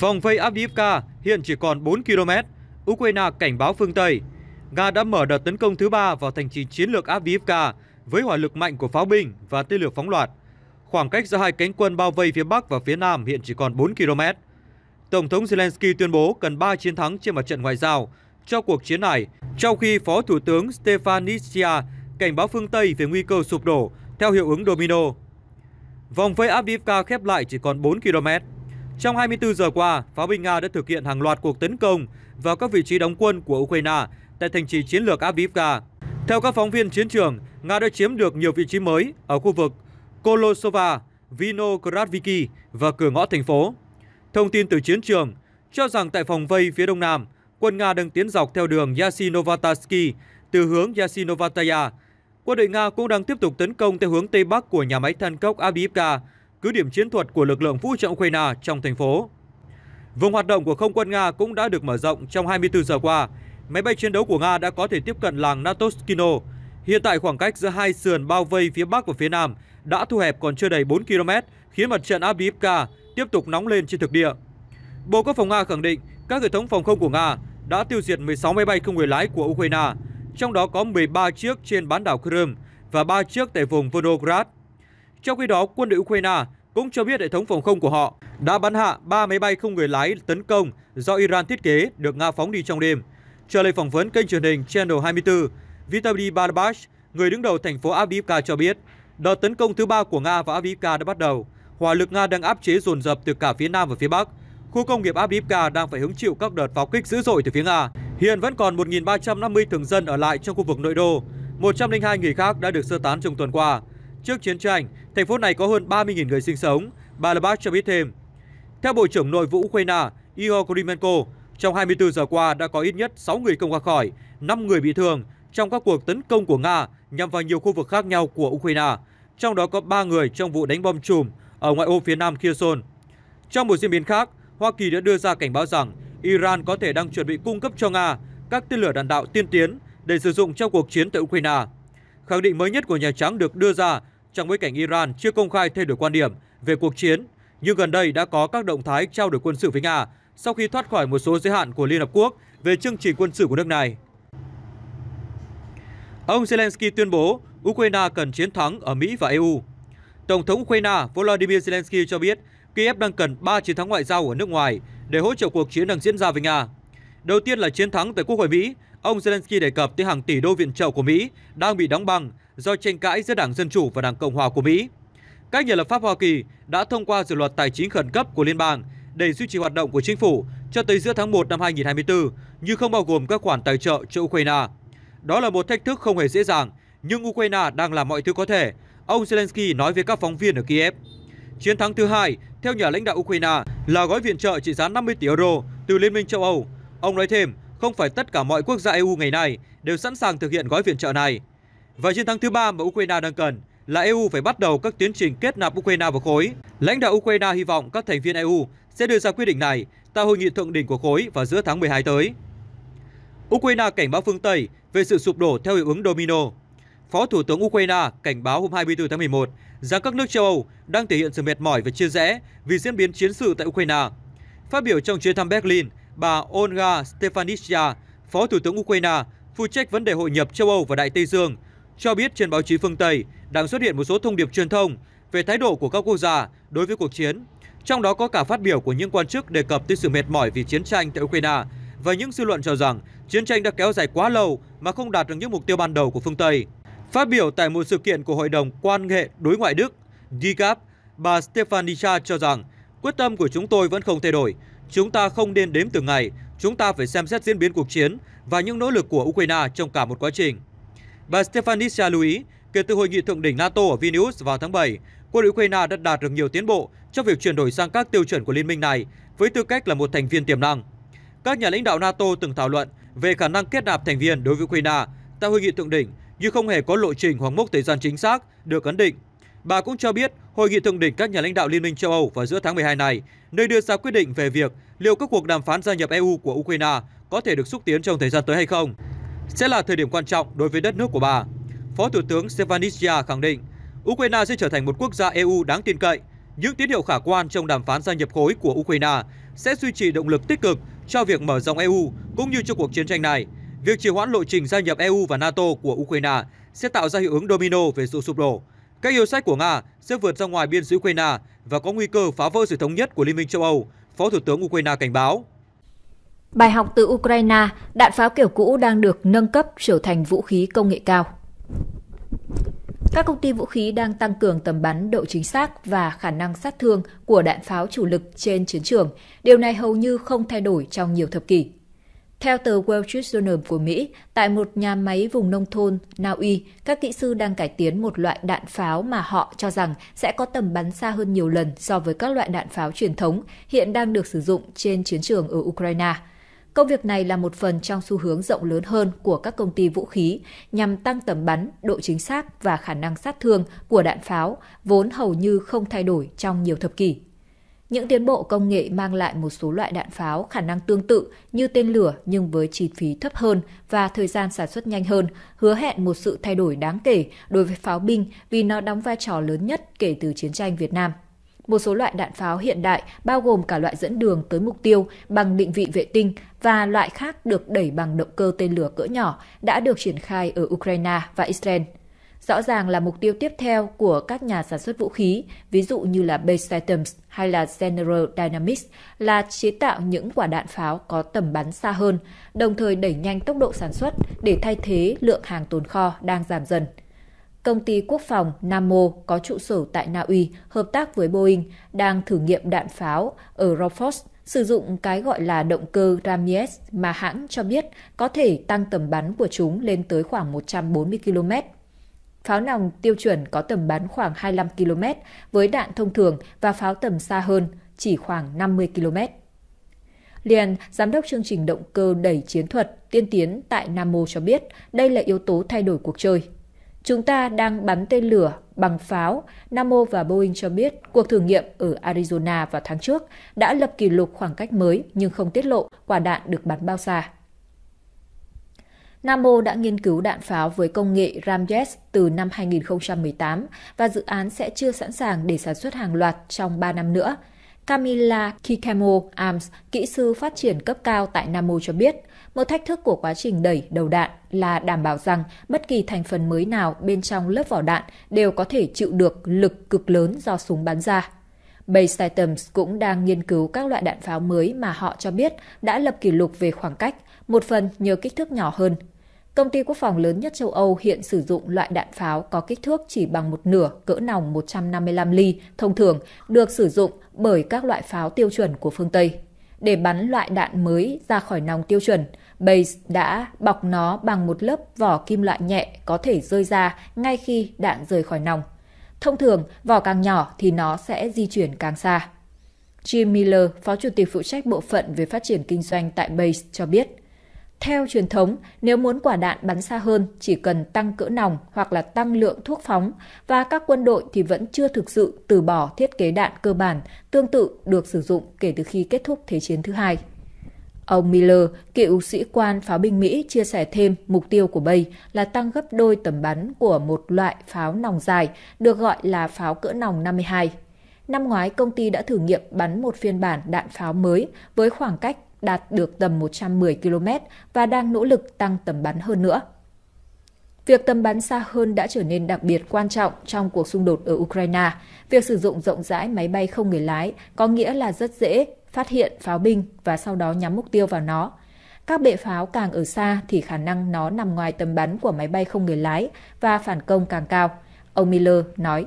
Vòng vây Avdiivka hiện chỉ còn 4 km. Ukraine cảnh báo phương Tây. Nga đã mở đợt tấn công thứ ba vào thành trì chiến lược Avdiivka với hỏa lực mạnh của pháo binh và tên lửa phóng loạt. Khoảng cách giữa hai cánh quân bao vây phía Bắc và phía Nam hiện chỉ còn 4 km. Tổng thống Zelensky tuyên bố cần 3 chiến thắng trên mặt trận ngoại giao cho cuộc chiến này, trong khi Phó Thủ tướng Stefanitsia cảnh báo phương Tây về nguy cơ sụp đổ theo hiệu ứng domino. Vòng vây Avdiivka khép lại chỉ còn 4 km. Trong 24 giờ qua, pháo binh Nga đã thực hiện hàng loạt cuộc tấn công vào các vị trí đóng quân của Ukraine tại thành trì chiến lược Avdiivka. Theo các phóng viên chiến trường, Nga đã chiếm được nhiều vị trí mới ở khu vực Kolosova, Vinogradviki và cửa ngõ thành phố. Thông tin từ chiến trường cho rằng tại phòng vây phía đông nam, quân Nga đang tiến dọc theo đường yasinovatsky từ hướng Yasinovataya. Quân đội Nga cũng đang tiếp tục tấn công theo hướng tây bắc của nhà máy than cốc Avdiivka cứ điểm chiến thuật của lực lượng vũ trang Ukraine trong thành phố. Vùng hoạt động của không quân Nga cũng đã được mở rộng trong 24 giờ qua. Máy bay chiến đấu của Nga đã có thể tiếp cận làng Natoskino. Hiện tại khoảng cách giữa hai sườn bao vây phía Bắc và phía Nam đã thu hẹp còn chưa đầy 4 km, khiến mặt trận Abdiivka tiếp tục nóng lên trên thực địa. Bộ Quốc phòng Nga khẳng định các hệ thống phòng không của Nga đã tiêu diệt 16 máy bay không người lái của Ukraine, trong đó có 13 chiếc trên bán đảo Crimea và 3 chiếc tại vùng Volgograd. Trong khi đó, quân đội Ukraine cũng cho biết hệ thống phòng không của họ đã bắn hạ 3 máy bay không người lái tấn công do Iran thiết kế được Nga phóng đi trong đêm. Trả lời phỏng vấn kênh truyền hình Channel 24, Vitaly Barabash, người đứng đầu thành phố Avdiivka cho biết, đợt tấn công thứ ba của Nga và Avdiivka đã bắt đầu. Hỏa lực Nga đang áp chế dồn dập từ cả phía Nam và phía Bắc. Khu công nghiệp Avdiivka đang phải hứng chịu các đợt pháo kích dữ dội từ phía Nga. Hiện vẫn còn 1.350 thường dân ở lại trong khu vực nội đô. 102 người khác đã được sơ tán trong tuần qua. Trước chiến tranh, Thành phố này có hơn 30.000 người sinh sống, bà Labak cho biết thêm. Theo Bộ trưởng Nội vụ Ukraine Igor Krymenko, trong 24 giờ qua đã có ít nhất 6 người công qua khỏi, 5 người bị thương trong các cuộc tấn công của Nga nhằm vào nhiều khu vực khác nhau của Ukraine, trong đó có 3 người trong vụ đánh bom chùm ở ngoại ô phía nam Kherson. Trong một diễn biến khác, Hoa Kỳ đã đưa ra cảnh báo rằng Iran có thể đang chuẩn bị cung cấp cho Nga các tên lửa đạn đạo tiên tiến để sử dụng trong cuộc chiến tại Ukraine. Khẳng định mới nhất của Nhà Trắng được đưa ra trong bối cảnh Iran chưa công khai thay đổi quan điểm về cuộc chiến, nhưng gần đây đã có các động thái trao đổi quân sự với Nga sau khi thoát khỏi một số giới hạn của Liên Hợp Quốc về chương trình quân sự của nước này. Ông Zelensky tuyên bố Ukraine cần chiến thắng ở Mỹ và EU. Tổng thống Ukraine Volodymyr Zelensky cho biết Kiev đang cần 3 chiến thắng ngoại giao ở nước ngoài để hỗ trợ cuộc chiến đang diễn ra với Nga. Đầu tiên là chiến thắng tại Quốc hội Mỹ Ông Zelensky đề cập tới hàng tỷ đô viện trợ của Mỹ đang bị đóng băng do tranh cãi giữa Đảng Dân Chủ và Đảng Cộng Hòa của Mỹ. Các nhà lập pháp Hoa Kỳ đã thông qua dự luật tài chính khẩn cấp của liên bang để duy trì hoạt động của chính phủ cho tới giữa tháng 1 năm 2024, nhưng không bao gồm các khoản tài trợ cho Ukraine. Đó là một thách thức không hề dễ dàng, nhưng Ukraine đang làm mọi thứ có thể, ông Zelensky nói với các phóng viên ở Kiev. Chiến thắng thứ hai, theo nhà lãnh đạo Ukraine, là gói viện trợ trị giá 50 tỷ euro từ Liên minh châu Âu. Ông nói thêm, không phải tất cả mọi quốc gia EU ngày nay đều sẵn sàng thực hiện gói viện trợ này. Và chiến thắng thứ ba mà Ukraine đang cần là EU phải bắt đầu các tiến trình kết nạp Ukraine vào khối. Lãnh đạo Ukraine hy vọng các thành viên EU sẽ đưa ra quyết định này tại hội nghị thượng đỉnh của khối vào giữa tháng 12 tới. Ukraine cảnh báo phương Tây về sự sụp đổ theo hiệu ứng domino. Phó Thủ tướng Ukraine cảnh báo hôm 24 tháng 11 rằng các nước châu Âu đang thể hiện sự mệt mỏi và chia rẽ vì diễn biến chiến sự tại Ukraine. Phát biểu trong chuyến thăm Berlin, bà Olga Stefanisha, Phó Thủ tướng Ukraine, phụ trách vấn đề hội nhập châu Âu và Đại Tây Dương, cho biết trên báo chí phương Tây đang xuất hiện một số thông điệp truyền thông về thái độ của các quốc gia đối với cuộc chiến, trong đó có cả phát biểu của những quan chức đề cập tới sự mệt mỏi vì chiến tranh tại Ukraine và những dư luận cho rằng chiến tranh đã kéo dài quá lâu mà không đạt được những mục tiêu ban đầu của phương Tây. Phát biểu tại một sự kiện của Hội đồng quan hệ đối ngoại Đức, DGAP, bà Stefanisha cho rằng quyết tâm của chúng tôi vẫn không thay đổi, Chúng ta không nên đếm từng ngày, chúng ta phải xem xét diễn biến cuộc chiến và những nỗ lực của Ukraine trong cả một quá trình. Bà Stefanisha lưu ý, kể từ hội nghị thượng đỉnh NATO ở Vilnius vào tháng 7, quân đội Ukraine đã đạt được nhiều tiến bộ trong việc chuyển đổi sang các tiêu chuẩn của liên minh này với tư cách là một thành viên tiềm năng. Các nhà lãnh đạo NATO từng thảo luận về khả năng kết nạp thành viên đối với Ukraine tại hội nghị thượng đỉnh nhưng không hề có lộ trình hoặc mốc thời gian chính xác được ấn định Bà cũng cho biết hội nghị thượng đỉnh các nhà lãnh đạo Liên minh châu Âu vào giữa tháng 12 này, nơi đưa ra quyết định về việc liệu các cuộc đàm phán gia nhập EU của Ukraine có thể được xúc tiến trong thời gian tới hay không, sẽ là thời điểm quan trọng đối với đất nước của bà. Phó Thủ tướng Stefanisha khẳng định, Ukraine sẽ trở thành một quốc gia EU đáng tin cậy. Những tín hiệu khả quan trong đàm phán gia nhập khối của Ukraine sẽ duy trì động lực tích cực cho việc mở rộng EU cũng như cho cuộc chiến tranh này. Việc trì hoãn lộ trình gia nhập EU và NATO của Ukraine sẽ tạo ra hiệu ứng domino về sự sụp đổ, các yêu sách của Nga sẽ vượt ra ngoài biên giới Ukraine và có nguy cơ phá vỡ sự thống nhất của Liên minh châu Âu, Phó Thủ tướng Ukraine cảnh báo. Bài học từ Ukraine, đạn pháo kiểu cũ đang được nâng cấp trở thành vũ khí công nghệ cao. Các công ty vũ khí đang tăng cường tầm bắn, độ chính xác và khả năng sát thương của đạn pháo chủ lực trên chiến trường. Điều này hầu như không thay đổi trong nhiều thập kỷ. Theo tờ Wall Street Journal của Mỹ, tại một nhà máy vùng nông thôn Na Uy, các kỹ sư đang cải tiến một loại đạn pháo mà họ cho rằng sẽ có tầm bắn xa hơn nhiều lần so với các loại đạn pháo truyền thống hiện đang được sử dụng trên chiến trường ở Ukraine. Công việc này là một phần trong xu hướng rộng lớn hơn của các công ty vũ khí nhằm tăng tầm bắn, độ chính xác và khả năng sát thương của đạn pháo, vốn hầu như không thay đổi trong nhiều thập kỷ. Những tiến bộ công nghệ mang lại một số loại đạn pháo khả năng tương tự như tên lửa nhưng với chi phí thấp hơn và thời gian sản xuất nhanh hơn, hứa hẹn một sự thay đổi đáng kể đối với pháo binh vì nó đóng vai trò lớn nhất kể từ chiến tranh Việt Nam. Một số loại đạn pháo hiện đại bao gồm cả loại dẫn đường tới mục tiêu bằng định vị vệ tinh và loại khác được đẩy bằng động cơ tên lửa cỡ nhỏ đã được triển khai ở Ukraine và Israel rõ ràng là mục tiêu tiếp theo của các nhà sản xuất vũ khí, ví dụ như là Base Systems hay là General Dynamics, là chế tạo những quả đạn pháo có tầm bắn xa hơn, đồng thời đẩy nhanh tốc độ sản xuất để thay thế lượng hàng tồn kho đang giảm dần. Công ty quốc phòng Namo có trụ sở tại Na Uy hợp tác với Boeing đang thử nghiệm đạn pháo ở Rofos sử dụng cái gọi là động cơ Ramirez mà hãng cho biết có thể tăng tầm bắn của chúng lên tới khoảng 140 km Pháo nòng tiêu chuẩn có tầm bắn khoảng 25 km với đạn thông thường và pháo tầm xa hơn chỉ khoảng 50 km. Liền, giám đốc chương trình động cơ đẩy chiến thuật tiên tiến tại Nam Mô cho biết đây là yếu tố thay đổi cuộc chơi. Chúng ta đang bắn tên lửa bằng pháo. Nam Mô và Boeing cho biết cuộc thử nghiệm ở Arizona vào tháng trước đã lập kỷ lục khoảng cách mới nhưng không tiết lộ quả đạn được bắn bao xa. Nam đã nghiên cứu đạn pháo với công nghệ Ramjet từ năm 2018 và dự án sẽ chưa sẵn sàng để sản xuất hàng loạt trong 3 năm nữa. Camila Kikemo Arms, kỹ sư phát triển cấp cao tại Namo cho biết, một thách thức của quá trình đẩy đầu đạn là đảm bảo rằng bất kỳ thành phần mới nào bên trong lớp vỏ đạn đều có thể chịu được lực cực lớn do súng bắn ra. Base Systems cũng đang nghiên cứu các loại đạn pháo mới mà họ cho biết đã lập kỷ lục về khoảng cách, một phần nhờ kích thước nhỏ hơn. Công ty quốc phòng lớn nhất châu Âu hiện sử dụng loại đạn pháo có kích thước chỉ bằng một nửa cỡ nòng 155 ly thông thường được sử dụng bởi các loại pháo tiêu chuẩn của phương Tây. Để bắn loại đạn mới ra khỏi nòng tiêu chuẩn, Base đã bọc nó bằng một lớp vỏ kim loại nhẹ có thể rơi ra ngay khi đạn rời khỏi nòng. Thông thường, vỏ càng nhỏ thì nó sẽ di chuyển càng xa. Jim Miller, Phó Chủ tịch phụ trách bộ phận về phát triển kinh doanh tại Base cho biết, theo truyền thống, nếu muốn quả đạn bắn xa hơn, chỉ cần tăng cỡ nòng hoặc là tăng lượng thuốc phóng và các quân đội thì vẫn chưa thực sự từ bỏ thiết kế đạn cơ bản tương tự được sử dụng kể từ khi kết thúc Thế chiến thứ hai. Ông Miller, cựu sĩ quan pháo binh Mỹ, chia sẻ thêm mục tiêu của Bay là tăng gấp đôi tầm bắn của một loại pháo nòng dài, được gọi là pháo cỡ nòng 52. Năm ngoái, công ty đã thử nghiệm bắn một phiên bản đạn pháo mới với khoảng cách đạt được tầm 110 km và đang nỗ lực tăng tầm bắn hơn nữa. Việc tầm bắn xa hơn đã trở nên đặc biệt quan trọng trong cuộc xung đột ở Ukraine. Việc sử dụng rộng rãi máy bay không người lái có nghĩa là rất dễ phát hiện pháo binh và sau đó nhắm mục tiêu vào nó. Các bệ pháo càng ở xa thì khả năng nó nằm ngoài tầm bắn của máy bay không người lái và phản công càng cao, ông Miller nói.